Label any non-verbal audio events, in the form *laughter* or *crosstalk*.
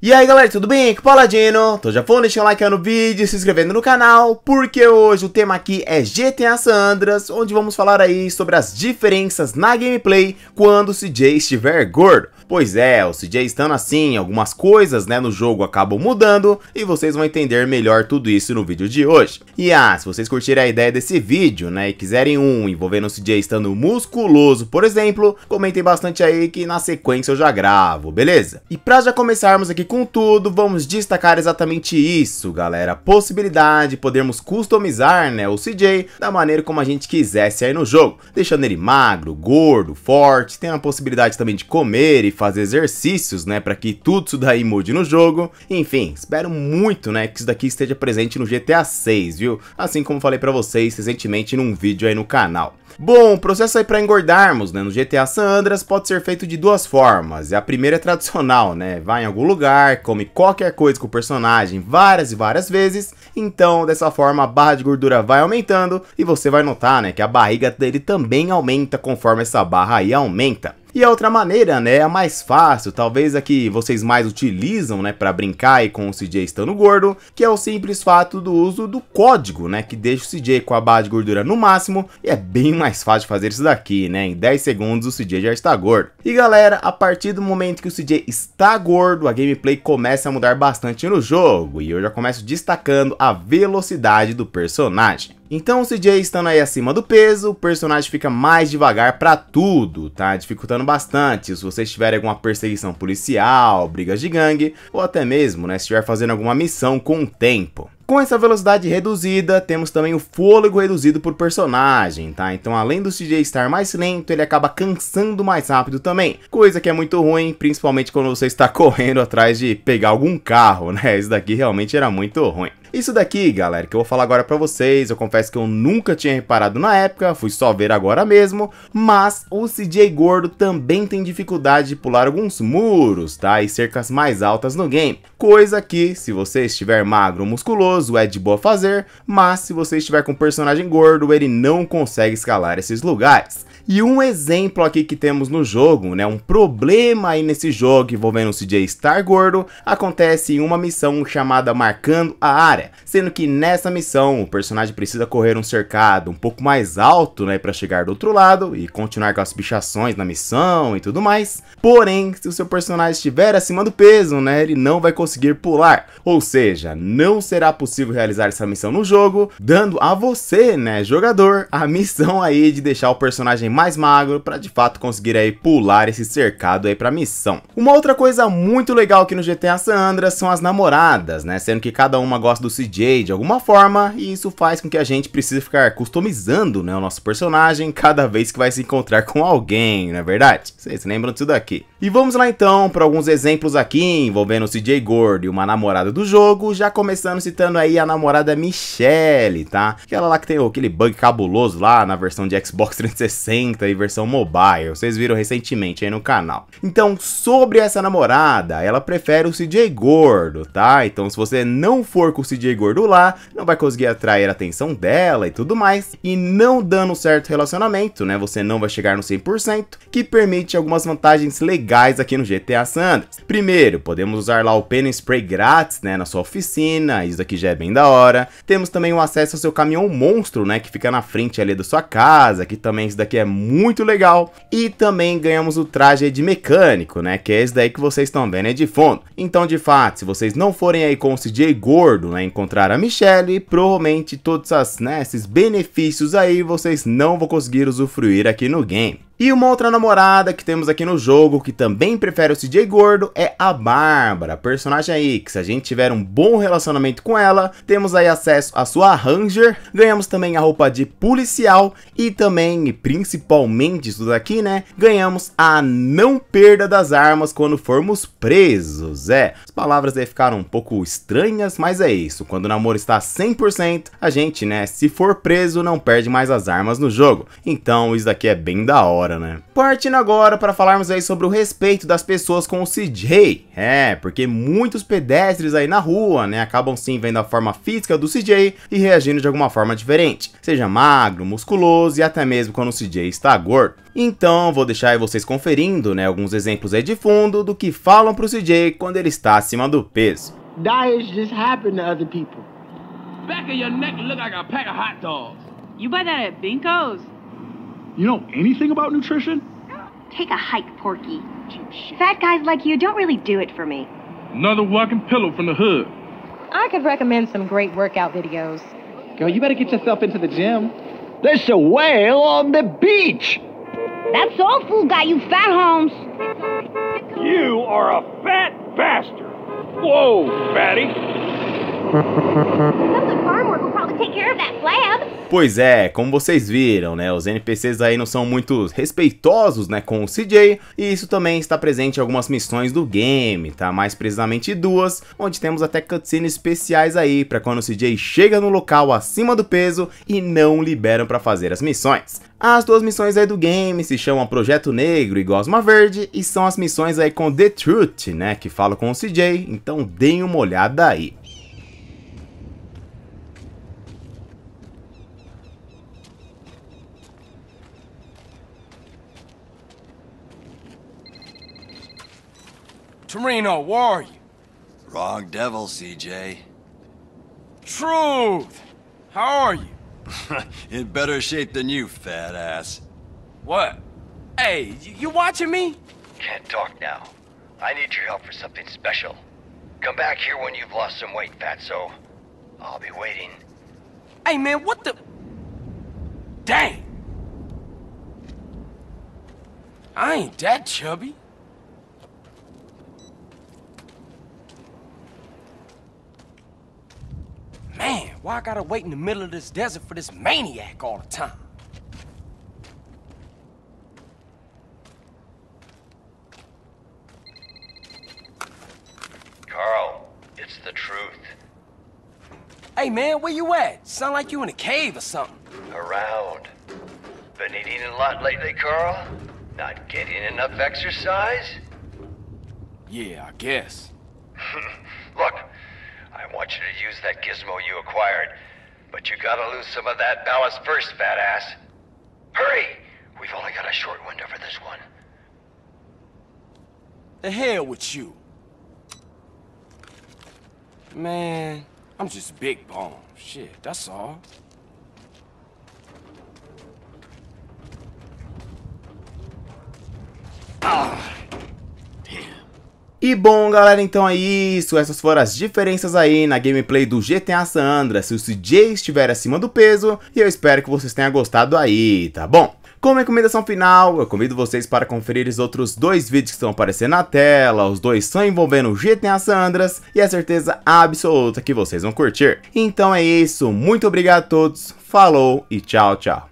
E aí galera, tudo bem? Que é Paladino? Tô já foi deixando like no vídeo, se inscrevendo no canal, porque hoje o tema aqui é GTA Sandras, onde vamos falar aí sobre as diferenças na gameplay quando o CJ estiver gordo. Pois é, o CJ estando assim, algumas coisas né, no jogo acabam mudando e vocês vão entender melhor tudo isso no vídeo de hoje. E ah, se vocês curtirem a ideia desse vídeo né, e quiserem um envolvendo o CJ estando musculoso, por exemplo, comentem bastante aí que na sequência eu já gravo, beleza? E pra já começarmos aqui com tudo, vamos destacar exatamente isso, galera. A possibilidade de podermos customizar né, o CJ da maneira como a gente quisesse aí no jogo, deixando ele magro, gordo, forte, tem a possibilidade também de comer e fazer exercícios, né, para que tudo isso daí mude no jogo. Enfim, espero muito, né, que isso daqui esteja presente no GTA 6, viu? Assim como falei para vocês recentemente num vídeo aí no canal. Bom, o processo aí para engordarmos, né, no GTA San Andreas pode ser feito de duas formas. A primeira é tradicional, né, vai em algum lugar, come qualquer coisa com o personagem várias e várias vezes. Então, dessa forma, a barra de gordura vai aumentando e você vai notar, né, que a barriga dele também aumenta conforme essa barra aí aumenta. E a outra maneira, né, a mais fácil, talvez a que vocês mais utilizam, né, para brincar e com o CJ estando gordo, que é o simples fato do uso do código, né, que deixa o CJ com a barra de gordura no máximo, e é bem mais fácil fazer isso daqui, né, em 10 segundos o CJ já está gordo. E galera, a partir do momento que o CJ está gordo, a gameplay começa a mudar bastante no jogo, e eu já começo destacando a velocidade do personagem. Então, o CJ estando aí acima do peso, o personagem fica mais devagar para tudo, tá? Dificultando bastante se você tiverem alguma perseguição policial, brigas de gangue, ou até mesmo, né, se estiver fazendo alguma missão com o tempo. Com essa velocidade reduzida, temos também o fôlego reduzido por personagem, tá? Então, além do CJ estar mais lento, ele acaba cansando mais rápido também, coisa que é muito ruim, principalmente quando você está *laughs* correndo atrás de pegar algum carro, né? Isso daqui realmente era muito ruim. Isso daqui, galera, que eu vou falar agora pra vocês, eu confesso que eu nunca tinha reparado na época, fui só ver agora mesmo, mas o CJ Gordo também tem dificuldade de pular alguns muros, tá, e cercas mais altas no game, coisa que, se você estiver magro ou musculoso, é de boa fazer, mas se você estiver com um personagem gordo, ele não consegue escalar esses lugares. E um exemplo aqui que temos no jogo, né, um problema aí nesse jogo envolvendo o CJ Star Gordo, acontece em uma missão chamada Marcando a Área, sendo que nessa missão o personagem precisa correr um cercado um pouco mais alto, né, para chegar do outro lado e continuar com as bichações na missão e tudo mais. Porém, se o seu personagem estiver acima do peso, né, ele não vai conseguir pular, ou seja, não será possível realizar essa missão no jogo, dando a você, né, jogador, a missão aí de deixar o personagem mais magro para de fato conseguir aí pular esse cercado aí para missão. Uma outra coisa muito legal aqui no GTA San Andreas são as namoradas, né? Sendo que cada uma gosta do CJ de alguma forma e isso faz com que a gente precise ficar customizando, né, o nosso personagem cada vez que vai se encontrar com alguém, não é verdade? Vocês lembram disso daqui. E vamos lá então para alguns exemplos aqui envolvendo o CJ Gordo e uma namorada do jogo, já começando citando aí a namorada Michelle, tá? Aquela lá que tem aquele bug cabuloso lá na versão de Xbox 360 *laughs* e versão mobile, vocês viram recentemente aí no canal. Então, sobre essa namorada, ela prefere o CJ gordo, tá? Então, se você não for com o CJ gordo lá, não vai conseguir atrair a atenção dela e tudo mais, e não dando certo relacionamento, né? Você não vai chegar no 100%, que permite algumas vantagens legais aqui no GTA Sanders. Primeiro, podemos usar lá o Pen Spray grátis, né, na sua oficina, isso aqui já é bem da hora. Temos também o acesso ao seu caminhão monstro, né, que fica na frente ali da sua casa, que também isso daqui é muito legal. E também ganhamos o traje de mecânico, né? Que é esse daí que vocês estão vendo aí é de fundo. Então, de fato, se vocês não forem aí com o CJ gordo, né? Encontrar a Michelle, provavelmente todos as, né, esses benefícios aí vocês não vão conseguir usufruir aqui no game. E uma outra namorada que temos aqui no jogo, que também prefere o CJ gordo, é a Bárbara, personagem aí que se a gente tiver um bom relacionamento com ela, temos aí acesso à sua Ranger, ganhamos também a roupa de policial e também, e principalmente isso daqui, né, ganhamos a não perda das armas quando formos presos, é. As palavras aí ficaram um pouco estranhas, mas é isso, quando o namoro está 100%, a gente, né, se for preso, não perde mais as armas no jogo. Então isso daqui é bem da hora né? Partindo agora para falarmos aí sobre o respeito das pessoas com o CJ. É, porque muitos pedestres aí na rua, né, acabam sim vendo a forma física do CJ e reagindo de alguma forma diferente, seja magro, musculoso e até mesmo quando o CJ está gordo. Então, vou deixar aí vocês conferindo, né, alguns exemplos aí de fundo do que falam pro CJ quando ele está acima do peso. Back of your neck look like a pack of hot dogs. You buy that at Binko's? You know anything about nutrition? Take a hike, Porky. Fat guys like you don't really do it for me. Another walking pillow from the hood. I could recommend some great workout videos. Girl, you better get yourself into the gym. There's a whale on the beach. That's all, fool guy, you fat homes. You are a fat bastard. Whoa, fatty. Some farm work will probably take care of that flab. Pois é, como vocês viram, né, os NPCs aí não são muito respeitosos, né, com o CJ, e isso também está presente em algumas missões do game, tá? Mais precisamente duas, onde temos até cutscenes especiais aí para quando o CJ chega no local acima do peso e não liberam para fazer as missões. As duas missões aí do game se chamam Projeto Negro e Gosma Verde e são as missões aí com The Truth, né, que fala com o CJ, então deem uma olhada aí. Torino, where are you? Wrong devil, CJ. Truth! How are you? *laughs* In better shape than you, fat ass. What? Hey, you watching me? Can't talk now. I need your help for something special. Come back here when you've lost some weight, Fatso. I'll be waiting. Hey, man, what the... Dang! I ain't that chubby. Why I gotta wait in the middle of this desert for this maniac all the time? Carl, it's the truth. Hey man, where you at? Sound like you in a cave or something. Around. Been eating a lot lately, Carl? Not getting enough exercise? Yeah, I guess. *laughs* you to use that gizmo you acquired. But you gotta lose some of that ballast first, fat ass. Hurry! We've only got a short window for this one. The hell with you. Man, I'm just big bomb. Shit, that's all. Ah! E bom, galera, então é isso. Essas foram as diferenças aí na gameplay do GTA San Andreas, se o CJ estiver acima do peso, e eu espero que vocês tenham gostado aí, tá bom? Como recomendação final, eu convido vocês para conferir os outros dois vídeos que estão aparecendo na tela, os dois são envolvendo GTA Sandras e a certeza absoluta que vocês vão curtir. Então é isso, muito obrigado a todos, falou e tchau, tchau.